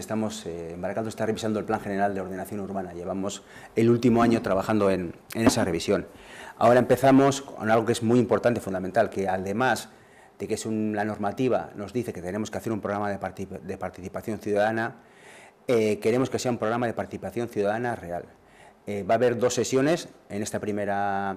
estamos embarcando eh, está revisando el Plan General de Ordenación Urbana. Llevamos el último año trabajando en, esa revisión. Ahora empezamos con algo que es muy importante, fundamental, que además de que es la normativa nos dice que tenemos que hacer un programa de, participación ciudadana, eh, queremos que sea un programa de participación ciudadana real. Eh, va a haber dos sesiones en esta primera,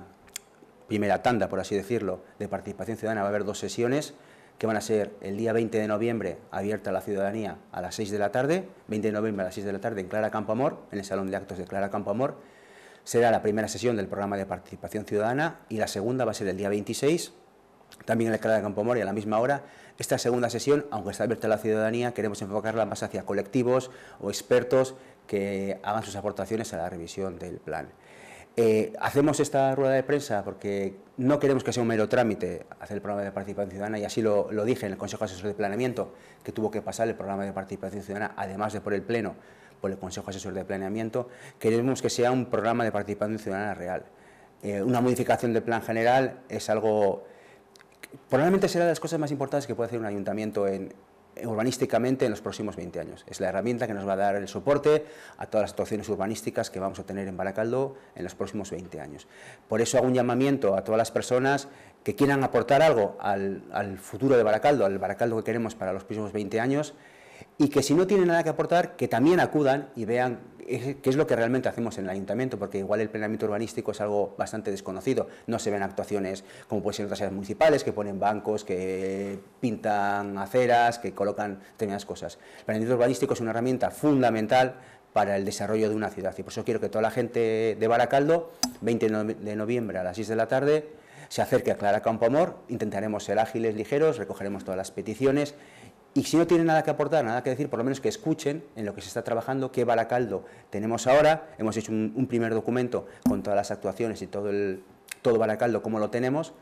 primera tanda, por así decirlo, de participación ciudadana. Va a haber dos sesiones que van a ser el día 20 de noviembre abierta a la ciudadanía a las 6 de la tarde, 20 de noviembre a las 6 de la tarde en Clara Campo Amor, en el Salón de Actos de Clara Campo Amor. Será la primera sesión del programa de participación ciudadana y la segunda va a ser el día 26, también en la Clara Campo Amor y a la misma hora. Esta segunda sesión, aunque está abierta a la ciudadanía, queremos enfocarla más hacia colectivos o expertos que hagan sus aportaciones a la revisión del plan. Eh, hacemos esta rueda de prensa porque no queremos que sea un mero trámite hacer el programa de participación ciudadana y así lo, dije en el Consejo Asesor de Planeamiento que tuvo que pasar el programa de participación ciudadana además de por el Pleno, por el Consejo Asesor de Planeamiento, queremos que sea un programa de participación ciudadana real. Eh, una modificación del plan general es algo... probablemente será de las cosas más importantes que puede hacer un ayuntamiento en, urbanísticamente en los próximos 20 años. Es la herramienta que nos va a dar el soporte a todas las situaciones urbanísticas que vamos a tener en Baracaldo en los próximos 20 años. Por eso hago un llamamiento a todas las personas que quieran aportar algo al, al futuro de Baracaldo, al Baracaldo que queremos para los próximos 20 años, y que si no tienen nada que aportar, que también acudan y vean qué es lo que realmente hacemos en el ayuntamiento, porque igual el planeamiento urbanístico es algo bastante desconocido, no se ven actuaciones como pueden ser otras áreas municipales, que ponen bancos, que pintan aceras, que colocan determinadas cosas. El planeamiento urbanístico es una herramienta fundamental para el desarrollo de una ciudad, y por eso quiero que toda la gente de Baracaldo, 20 de noviembre a las 6 de la tarde, se acerque a Clara Campoamor, intentaremos ser ágiles, ligeros, recogeremos todas las peticiones y si no tienen nada que aportar, nada que decir, por lo menos que escuchen en lo que se está trabajando, qué baracaldo tenemos ahora. Hemos hecho un, primer documento con todas las actuaciones y todo, el, todo baracaldo, cómo lo tenemos.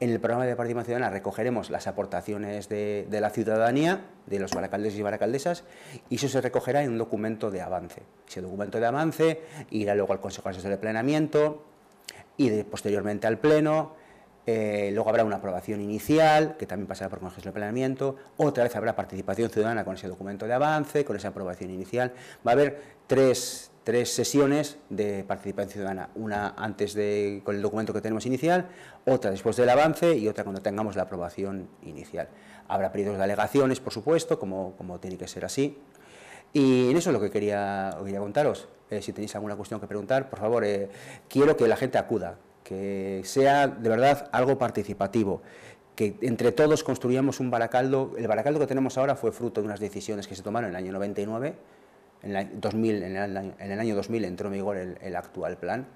En el programa de participación ciudadana recogeremos las aportaciones de, la ciudadanía, de los baracaldes y baracaldesas, y eso se recogerá en un documento de avance. Ese documento de avance irá luego al Consejo Asesor de Plenamiento, y posteriormente al Pleno, eh, luego habrá una aprobación inicial, que también pasará por congreso de Planeamiento, otra vez habrá participación ciudadana con ese documento de avance, con esa aprobación inicial. Va a haber tres, sesiones de participación ciudadana, una antes de, con el documento que tenemos inicial, otra después del avance y otra cuando tengamos la aprobación inicial. Habrá periodos de alegaciones, por supuesto, como, como tiene que ser así. Y en eso es lo que quería, quería contaros. Eh, si tenéis alguna cuestión que preguntar, por favor, eh, quiero que la gente acuda, que sea de verdad algo participativo, que entre todos construyamos un baracaldo. El baracaldo que tenemos ahora fue fruto de unas decisiones que se tomaron en el año 99, en el, 2000, en el, año, 2000 entró en vigor el, actual plan.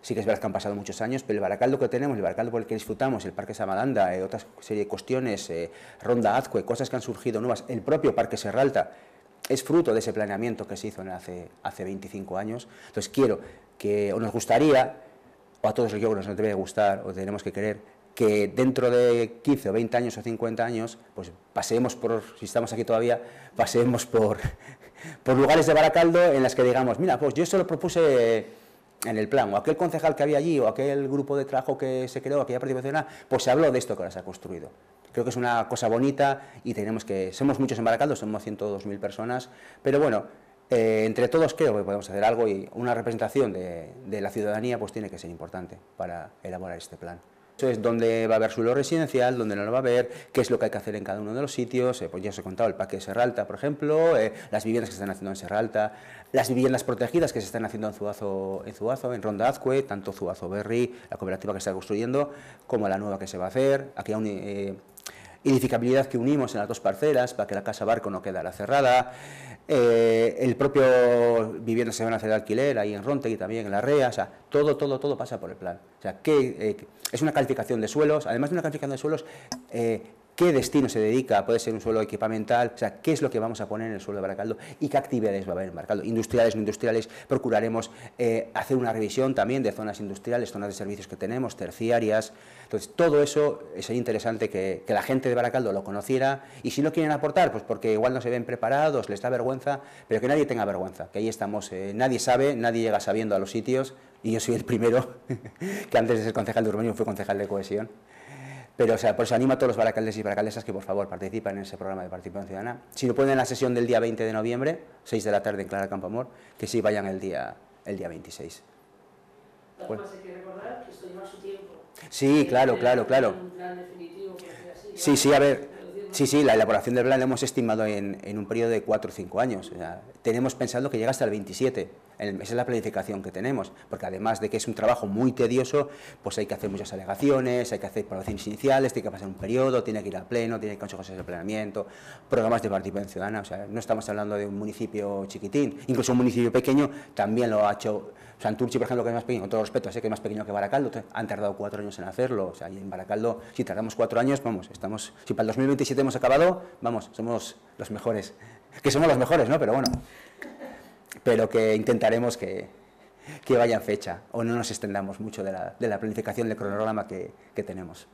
Sí que es verdad que han pasado muchos años, pero el baracaldo que tenemos, el baracaldo por el que disfrutamos, el Parque Samadanda... eh, otra serie de cuestiones, eh, Ronda Azcue, cosas que han surgido nuevas, el propio Parque Serralta, es fruto de ese planeamiento que se hizo hace, hace 25 años. Entonces quiero que, o nos gustaría o a todos los que nos debe gustar o tenemos que querer, que dentro de 15 o 20 años o 50 años, pues paseemos por, si estamos aquí todavía, pasemos por, por lugares de Baracaldo en las que digamos, mira, pues yo se lo propuse en el plan, o aquel concejal que había allí, o aquel grupo de trabajo que se creó, aquella participación, pues se habló de esto que ahora se ha construido. Creo que es una cosa bonita y tenemos que, somos muchos en Baracaldo, somos 102.000 personas, pero bueno, eh, entre todos creo que podemos hacer algo y una representación de, la ciudadanía pues tiene que ser importante para elaborar este plan. Eso es dónde va a haber suelo residencial, dónde no lo va a haber, qué es lo que hay que hacer en cada uno de los sitios, eh, pues ya os he contado el parque de Serralta, por ejemplo, eh, las viviendas que se están haciendo en Serralta, las viviendas protegidas que se están haciendo en Zuazo, en, Ronda Azcue, tanto Zuazo Berry, la cooperativa que se está construyendo, como la nueva que se va a hacer, aquí un edificabilidad que unimos en las dos parcelas para que la casa barco no quedara cerrada, eh, el propio vivienda se van a hacer alquiler ahí en ronte y también, en la REA, o sea, todo, todo, todo pasa por el plan. O sea, que eh, es una calificación de suelos, además de una calificación de suelos eh, qué destino se dedica, puede ser un suelo equipamental, o sea, qué es lo que vamos a poner en el suelo de Baracaldo y qué actividades va a haber en Baracaldo, industriales, no industriales, procuraremos eh, hacer una revisión también de zonas industriales, zonas de servicios que tenemos, terciarias, entonces todo eso eh, sería interesante que, la gente de Baracaldo lo conociera y si no quieren aportar, pues porque igual no se ven preparados, les da vergüenza, pero que nadie tenga vergüenza, que ahí estamos, eh, nadie sabe, nadie llega sabiendo a los sitios y yo soy el primero que antes de ser concejal de urbanismo fue concejal de cohesión. Pero, o sea, por eso animo a todos los baracaldes y baracaldesas que, por favor, participen en ese programa de participación ciudadana. Si no pueden en la sesión del día 20 de noviembre, 6 de la tarde en Clara Campo Amor, que sí vayan el día, el día 26. recordar que esto lleva su tiempo. Sí, claro, eh, claro, claro. sí, sí, a ver, sí, sí, la elaboración del plan lo hemos estimado en, en un periodo de 4 o 5 años. tenemos pensado que llega hasta el 27 esa es la planificación que tenemos, porque además de que es un trabajo muy tedioso, pues hay que hacer muchas alegaciones, hay que hacer evaluaciones iniciales, tiene que pasar un periodo, tiene que ir a pleno, tiene que consejos de planeamiento, programas de participación ciudadana, o sea, no estamos hablando de un municipio chiquitín, incluso un municipio pequeño también lo ha hecho, Santurchi por ejemplo, que es más pequeño, con todo respeto, sé que es más pequeño que Baracaldo, han tardado cuatro años en hacerlo, o sea, y en Baracaldo, si tardamos cuatro años, vamos, estamos, si para el 2027 hemos acabado, vamos, somos los mejores, que somos los mejores, ¿no? Pero bueno pero que intentaremos que, vaya en fecha o no nos extendamos mucho de la, de la planificación del cronograma que tenemos.